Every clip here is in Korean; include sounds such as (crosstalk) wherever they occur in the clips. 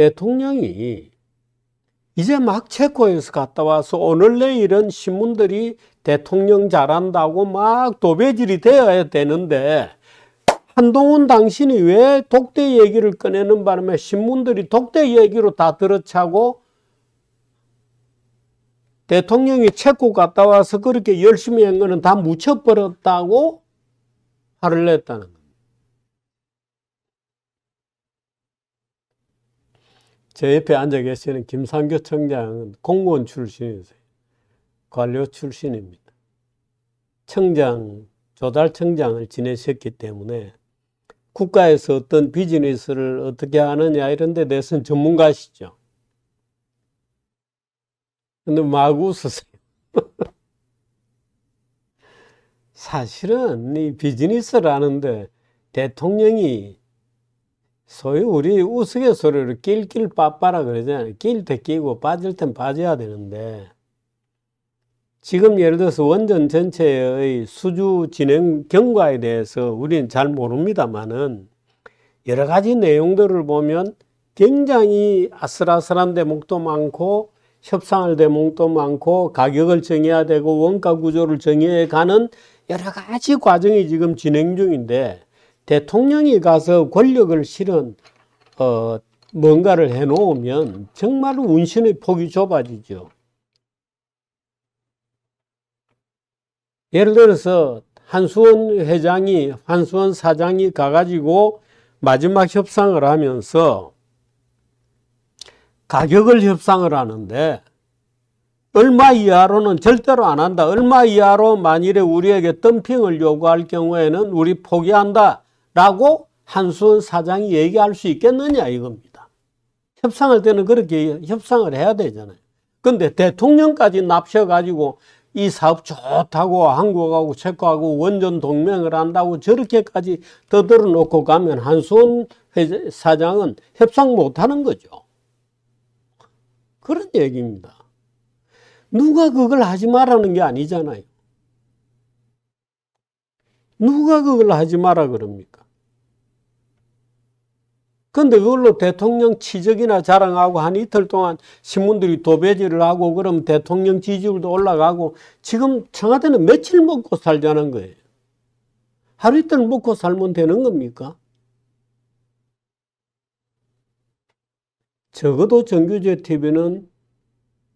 대통령이 이제 막 체코에서 갔다 와서 오늘 내일은 신문들이 대통령 잘한다고 막 도배질이 되어야 되는데 한동훈 당신이 왜 독대 얘기를 꺼내는 바람에 신문들이 독대 얘기로 다 들어차고 대통령이 체코 갔다 와서 그렇게 열심히 한 거는 다 묻혀버렸다고 화를 냈다는 거예요. 제 옆에 앉아 계시는 김상교 청장은 공무원 출신이세요. 관료 출신입니다. 청장, 조달청장을 지내셨기 때문에 국가에서 어떤 비즈니스를 어떻게 하느냐 이런 데 대해서는 전문가시죠. 근데 마구 웃으세요. (laughs) 사실은 이 비즈니스라는데 대통령이 소위 우리 우스갯소리로 낄낄 빠빠라 그러잖아요. 낄때 끼고 빠질 땐 빠져야 되는데 지금 예를 들어서 원전 전체의 수주 진행 경과에 대해서 우리는 잘 모릅니다만은 여러 가지 내용들을 보면 굉장히 아슬아슬한 대목도 많고 협상할 대목도 많고 가격을 정해야 되고 원가 구조를 정해 가는 여러 가지 과정이 지금 진행 중인데 대통령이 가서 권력을 실은 어, 뭔가를 해놓으면 정말로 운신의 폭이 좁아지죠. 예를 들어서 한수원 회장이 한수원 사장이 가가지고 마지막 협상을 하면서 가격을 협상을 하는데 얼마 이하로는 절대로 안 한다. 얼마 이하로 만일에 우리에게 덤핑을 요구할 경우에는 우리 포기한다. 라고 한수원 사장이 얘기할 수 있겠느냐 이겁니다. 협상할 때는 그렇게 협상을 해야 되잖아요. 근데 대통령까지 납셔가지고 이 사업 좋다고 한국하고 체코하고 원전 동맹을 한다고 저렇게까지 떠들어 놓고 가면 한수원 사장은 협상 못 하는 거죠. 그런 얘기입니다. 누가 그걸 하지 말라는 게 아니잖아요. 누가 그걸 하지 마라 그럽니까? 근데 그걸로 대통령 취적이나 자랑하고 한 이틀 동안 신문들이 도배질을 하고 그럼 대통령 지지율도 올라가고 지금 청와대는 며칠 먹고 살자는 거예요. 하루 이틀 먹고 살면 되는 겁니까? 적어도 정규제 TV는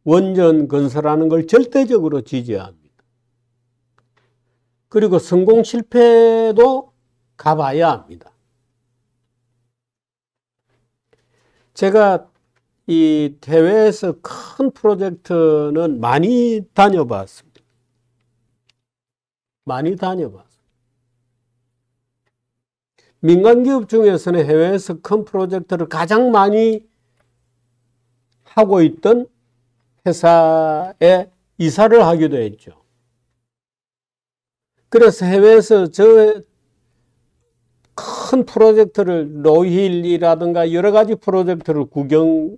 원전 건설하는 걸 절대적으로 지지합니다. 그리고 성공 실패도 가봐야 합니다. 제가 이 대회에서 큰 프로젝트는 많이 다녀봤습니다. 많이 다녀봤습니다. 민간기업 중에서는 해외에서 큰 프로젝트를 가장 많이 하고 있던 회사에 이사를 하기도 했죠. 그래서 해외에서 저큰 프로젝트를 노힐이라든가 여러 가지 프로젝트를 구경을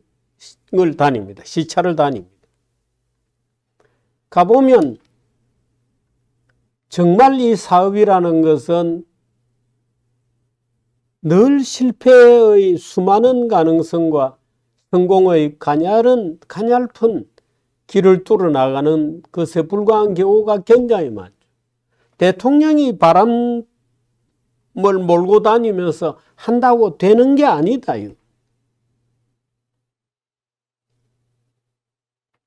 다닙니다. 시찰을 다닙니다. 가보면 정말 이 사업이라는 것은 늘 실패의 수많은 가능성과 성공의 가냘은 가냘픈 길을 뚫어 나가는 것에 불과한 경우가 굉장히 많죠. 대통령이 바람 뭘 몰고 다니면서 한다고 되는 게아니다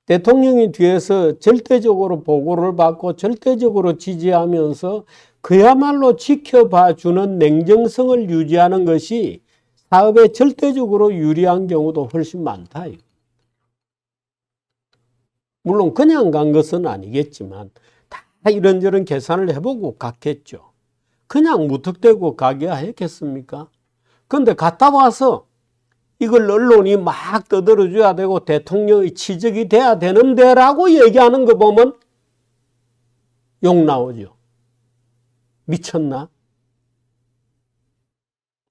대통령이 뒤에서 절대적으로 보고를 받고 절대적으로 지지하면서 그야말로 지켜봐 주는 냉정성을 유지하는 것이 사업에 절대적으로 유리한 경우도 훨씬 많다 물론 그냥 간 것은 아니겠지만 다 이런저런 계산을 해보고 갔겠죠. 그냥 무턱대고 가게야 했겠습니까? 근데 갔다 와서 이걸 언론이 막 떠들어줘야 되고 대통령의 치적이 돼야 되는데라고 얘기하는 거 보면 욕 나오죠. 미쳤나?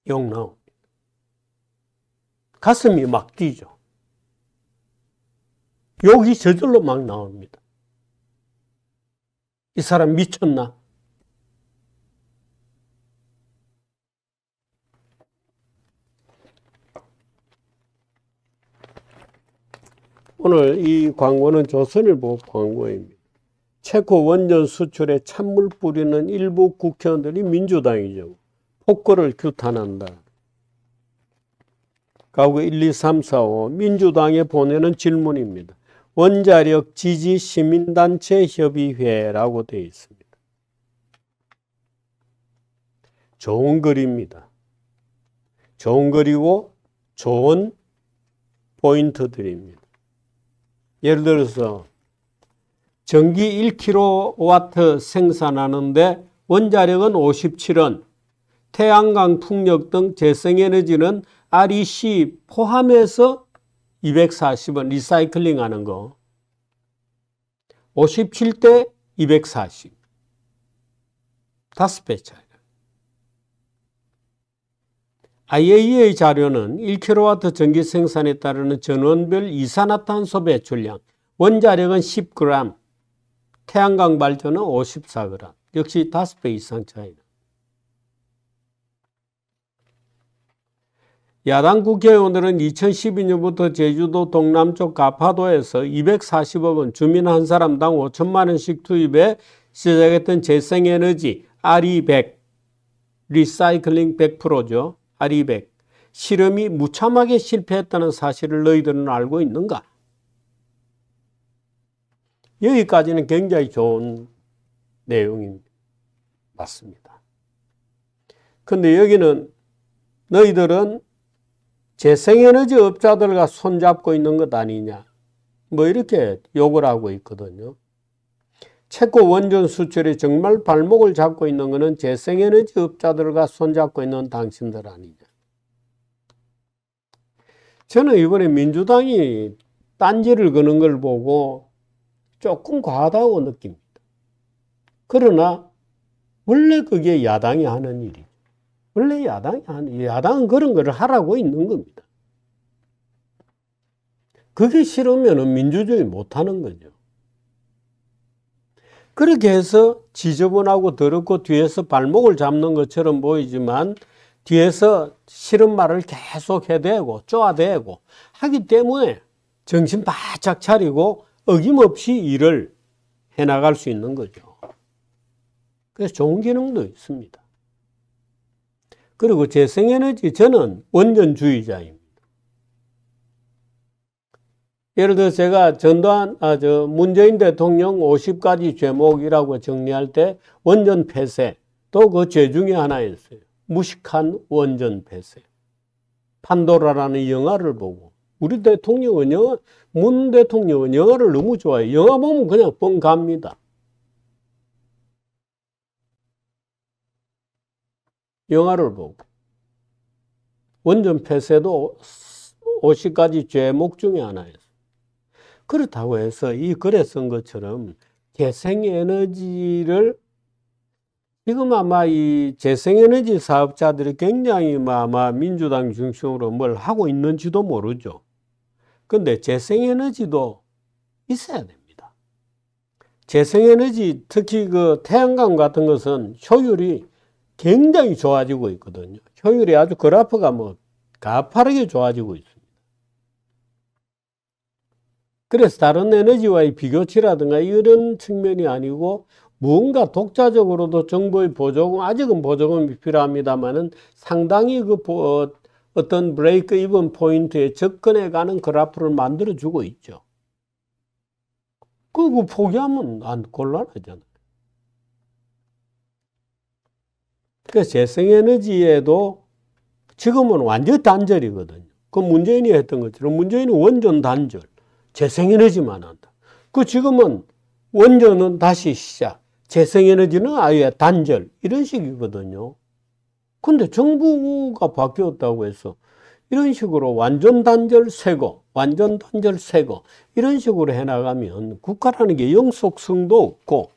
욕 나옵니다. 가슴이 막 뛰죠. 욕이 저절로 막 나옵니다. 이 사람 미쳤나? 오늘 이 광고는 조선일보 광고입니다. 체코 원전 수출에 찬물 뿌리는 일부 국회의원들이 민주당이죠. 폭거를 규탄한다. 가구 1, 2, 3, 4, 5 민주당에 보내는 질문입니다. 원자력 지지 시민단체 협의회라고 되어 있습니다. 좋은 글입니다. 좋은 글이고 좋은 포인트들입니다. 예를 들어서 전기 1kW 생산하는데 원자력은 57원, 태양광 풍력 등 재생에너지는 REC 포함해서 240원 리사이클링 하는 거. 57대 240. 다섯 배 차이. IAEA 자료는 1kW 전기 생산에 따르는 전원별 이산화탄소 배출량, 원자력은 10g, 태양광 발전은 54g, 역시 5배 이상 차이다. 야당 국회의원들은 2012년부터 제주도 동남쪽 가파도에서 240억 원 주민 한 사람당 5천만 원씩 투입해 시작했던 재생에너지 RE100 리사이클링 100%죠. 아리백, 실험이 무참하게 실패했다는 사실을 너희들은 알고 있는가? 여기까지는 굉장히 좋은 내용입 맞습니다. 근데 여기는 너희들은 재생에너지 업자들과 손잡고 있는 것 아니냐. 뭐 이렇게 욕을 하고 있거든요. 체코 원전 수출이 정말 발목을 잡고 있는 것은 재생에너지 업자들과 손잡고 있는 당신들 아니냐. 저는 이번에 민주당이 딴지를 거는 걸 보고 조금 과하다고 느낍니다. 그러나 원래 그게 야당이 하는 일이 원래 야당이 하는 야당은 그런 걸 하라고 있는 겁니다. 그게 싫으면 민주주의 못하는 거죠. 그렇게 해서 지저분하고 더럽고 뒤에서 발목을 잡는 것처럼 보이지만 뒤에서 싫은 말을 계속 해대고 쪼아대고 하기 때문에 정신 바짝 차리고 어김없이 일을 해나갈 수 있는 거죠. 그래서 좋은 기능도 있습니다. 그리고 재생에너지 저는 원전주의자입니다. 예를 들어 제가 전두환, 아, 저 문재인 대통령 50가지 죄목이라고 정리할 때 원전 폐쇄, 또 그 죄 중에 하나였어요. 무식한 원전 폐쇄. 판도라라는 영화를 보고 우리 대통령은 영화, 문 대통령은 영화를 너무 좋아해요. 영화 보면 그냥 뻥 갑니다. 영화를 보고. 원전 폐쇄도 50가지 죄목 중에 하나였어요. 그렇다고 해서 이 글에 쓴 것처럼 재생에너지를 지금 아마 이 재생에너지 사업자들이 굉장히 뭐 아마 민주당 중심으로 뭘 하고 있는지도 모르죠. 근데 재생에너지도 있어야 됩니다. 재생에너지 특히 그 태양광 같은 것은 효율이 굉장히 좋아지고 있거든요. 효율이 아주 그래프가 뭐 가파르게 좋아지고 있어요. 그래서 다른 에너지와의 비교치라든가 이런 측면이 아니고 무언가 독자적으로도 정부의 보조금 아직은 보조금이 필요합니다만은 상당히 그 보, 어, 어떤 브레이크 이븐 포인트에 접근해 가는 그래프를 만들어 주고 있죠. 그거 그 포기하면 안 곤란하잖아요. 그 그러니까 재생에너지에도 지금은 완전 단절이거든요. 그 문재인이 했던 것처럼 문재인은 원전 단절. 재생에너지만 한다. 그 지금은 원전은 다시 시작, 재생에너지는 아예 단절 이런 식이거든요. 근데 정부가 바뀌었다고 해서 이런 식으로 완전 단절 세고 완전 단절 세고 이런 식으로 해나가면 국가라는 게 영속성도 없고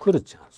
그렇죠.